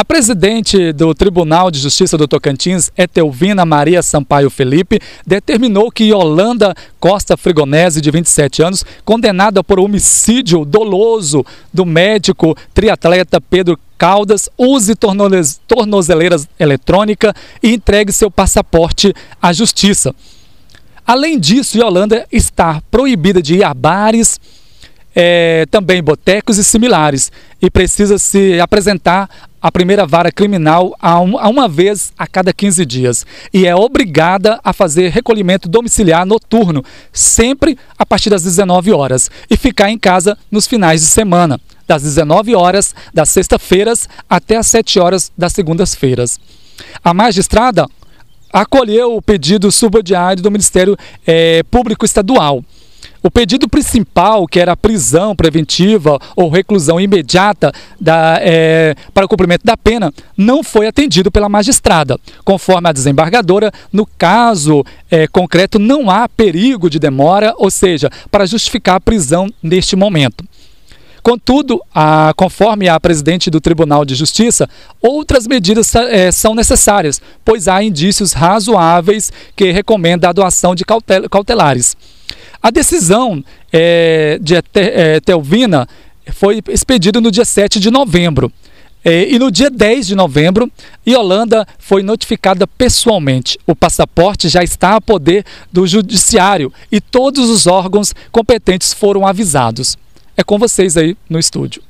A presidente do Tribunal de Justiça do Tocantins, Etelvina Maria Sampaio Felipe, determinou que Yolanda Costa Frigonese, de 27 anos, condenada por homicídio doloso do médico triatleta Pedro Caldas, use tornozeleiras eletrônica e entregue seu passaporte à justiça. Além disso, Yolanda está proibida de ir a bares, é, também botecos e similares, e precisa se apresentar à primeira vara criminal a, um, a, uma vez a cada 15 dias. E é obrigada a fazer recolhimento domiciliar noturno, sempre a partir das 19 horas, e ficar em casa nos finais de semana, das 19 horas das sextas-feiras até as 7 horas das segundas-feiras. A magistrada acolheu o pedido subsidiário do Ministério é, Público Estadual o pedido principal, que era a prisão preventiva ou reclusão imediata da, é, para o cumprimento da pena, não foi atendido pela magistrada. Conforme a desembargadora, no caso é, concreto não há perigo de demora, ou seja, para justificar a prisão neste momento. Contudo, a, conforme a presidente do Tribunal de Justiça, outras medidas é, são necessárias, pois há indícios razoáveis que recomendam a doação de cautelares. A decisão é, de é, Telvina foi expedida no dia 7 de novembro. É, e no dia 10 de novembro, Yolanda foi notificada pessoalmente. O passaporte já está a poder do judiciário e todos os órgãos competentes foram avisados. É com vocês aí no estúdio.